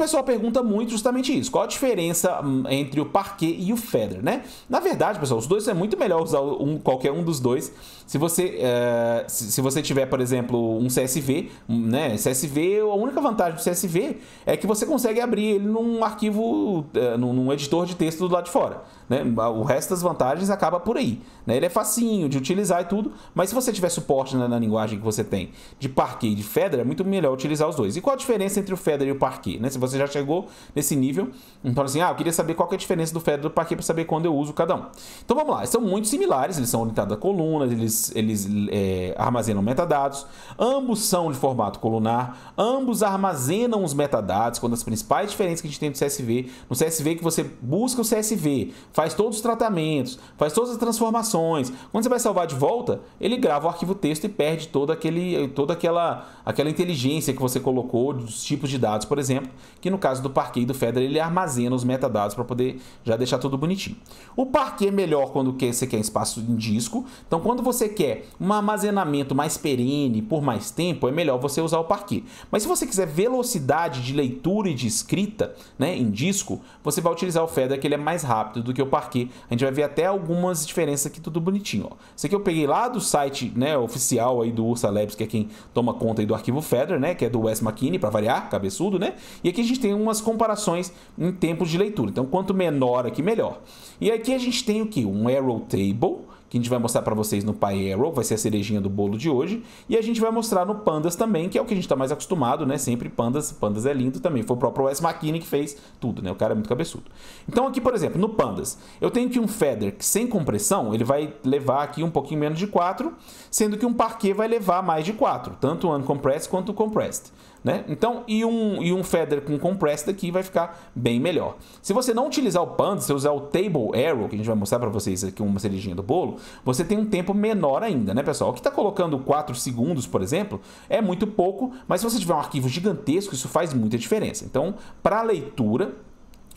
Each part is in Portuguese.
pessoal pergunta muito justamente isso. Qual a diferença hum, entre o parquet e o feather, né? Na verdade, pessoal, os dois é muito melhor usar um, qualquer um dos dois. Se você, uh, se, se, você tiver, por exemplo, um CSV, hum, né? CSV, a única vantagem do CSV é que você consegue abrir ele num arquivo, uh, num, editor de texto do lado de fora. Né? O resto das vantagens acaba por aí. Né? Ele é facinho de utilizar e tudo, mas se você tiver suporte na, na linguagem que você tem de parquet e de feather, é muito melhor utilizar os dois. E qual a diferença entre o feather e o parquet, né? Se você você já chegou nesse nível. Então, assim, ah, eu queria saber qual que é a diferença do Fedro para aqui para saber quando eu uso cada um. Então vamos lá, eles são muito similares, eles são orientados a colunas, eles, eles é, armazenam metadados, ambos são de formato colunar, ambos armazenam os metadados, quando as principais diferenças que a gente tem do CSV, no CSV que você busca o CSV, faz todos os tratamentos, faz todas as transformações, quando você vai salvar de volta, ele grava o arquivo texto e perde todo aquele, toda aquela, aquela inteligência que você colocou dos tipos de dados, por exemplo, que no caso do Parquet e do Fedra, ele armazena os metadados para poder já deixar tudo bonitinho. O Parquet é melhor quando você quer espaço em disco, então quando você quer um armazenamento mais perene, por mais tempo, é melhor você usar o Parquet. Mas se você quiser velocidade de leitura e de escrita né, em disco, você vai utilizar o Fedra, que ele é mais rápido do que o Parquet. A gente vai ver até algumas diferenças aqui, tudo bonitinho. Ó. Isso aqui eu peguei lá do site né, oficial aí do Ursa Labs, que é quem toma conta aí do arquivo Fedra, né, que é do Wes McKinney, para variar, cabeçudo, né? E aqui a gente gente tem umas comparações em tempos de leitura. Então, quanto menor aqui, melhor. E aqui a gente tem o que? Um arrow table, que a gente vai mostrar para vocês no PyArrow, vai ser a cerejinha do bolo de hoje. E a gente vai mostrar no Pandas também, que é o que a gente está mais acostumado, né? Sempre Pandas, Pandas é lindo também. Foi o próprio Wes McKinney que fez tudo, né? O cara é muito cabeçudo. Então aqui, por exemplo, no Pandas, eu tenho que um feather sem compressão, ele vai levar aqui um pouquinho menos de 4, sendo que um parquet vai levar mais de 4, tanto o uncompressed quanto o compressed. Né? Então, e um, e um feather com compressed aqui vai ficar bem melhor. Se você não utilizar o pandas se usar o table arrow, que a gente vai mostrar para vocês aqui uma cerejinha do bolo, você tem um tempo menor ainda, né, pessoal? O que está colocando 4 segundos, por exemplo, é muito pouco, mas se você tiver um arquivo gigantesco, isso faz muita diferença. Então, para leitura,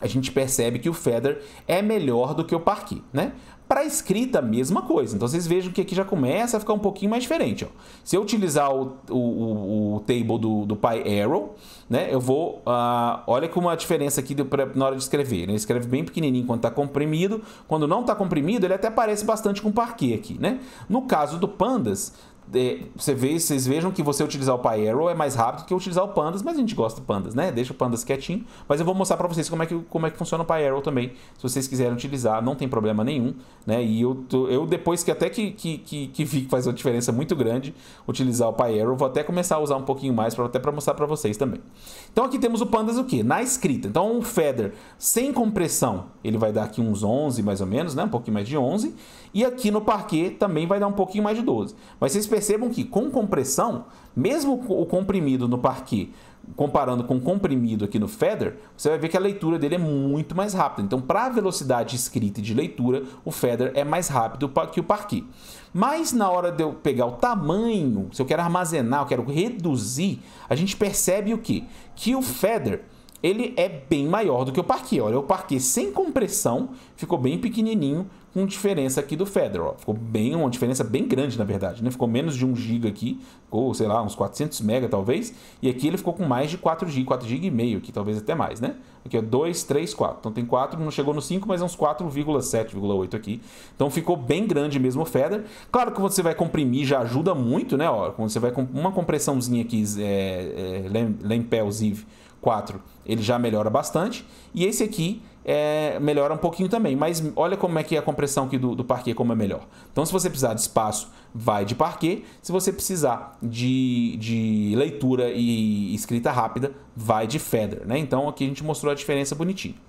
a gente percebe que o Feather é melhor do que o Parquet, né? Para a escrita, mesma coisa. Então vocês vejam que aqui já começa a ficar um pouquinho mais diferente. Ó. Se eu utilizar o, o, o table do, do PyArrow, né, eu vou... Uh, olha com uma diferença aqui pra, na hora de escrever. Né? Ele escreve bem pequenininho quando está comprimido. Quando não está comprimido, ele até parece bastante com parquet aqui. Né? No caso do Pandas, você vê, vocês vejam que você utilizar o PyArrow é mais rápido que utilizar o Pandas, mas a gente gosta do Pandas, né? Deixa o Pandas quietinho, mas eu vou mostrar para vocês como é, que, como é que funciona o PyArrow também. Se vocês quiserem utilizar, não tem problema nenhum, né? E eu, eu depois que até que, que, que, que vi que faz uma diferença muito grande utilizar o PyArrow, vou até começar a usar um pouquinho mais, pra, até para mostrar para vocês também. Então aqui temos o Pandas o quê? Na escrita. Então o Feather sem compressão, ele vai dar aqui uns 11 mais ou menos, né? Um pouquinho mais de 11. E aqui no parquet também vai dar um pouquinho mais de 12. Mas vocês percebam que com compressão, mesmo o comprimido no parquet, comparando com o comprimido aqui no feather, você vai ver que a leitura dele é muito mais rápida. Então, para a velocidade escrita e de leitura, o feather é mais rápido que o parquet. Mas na hora de eu pegar o tamanho, se eu quero armazenar, eu quero reduzir, a gente percebe o quê? Que o feather ele é bem maior do que o parquet. Olha, o parquet sem compressão ficou bem pequenininho, com diferença aqui do Federal. Ficou bem uma diferença bem grande, na verdade. Né? Ficou menos de 1 GB aqui, ou sei lá, uns 400 MB talvez. E aqui ele ficou com mais de 4 GB, 4 GB e meio aqui, talvez até mais, né? Aqui é 2, 3, 4. Então tem 4, não chegou no 5, mas é uns 4,7,8 aqui. Então ficou bem grande mesmo o Feather. Claro que você vai comprimir já ajuda muito, né? Ó, quando você vai com uma compressãozinha aqui, é, é, Lempel, Ziv, 4 ele já melhora bastante. E esse aqui é, melhora um pouquinho também. Mas olha como é que é a compressão aqui do, do parquet, como é melhor. Então, se você precisar de espaço, vai de parquet. Se você precisar de, de leitura e escrita rápida, vai de feather. Né? Então, aqui a gente mostrou a diferença bonitinho.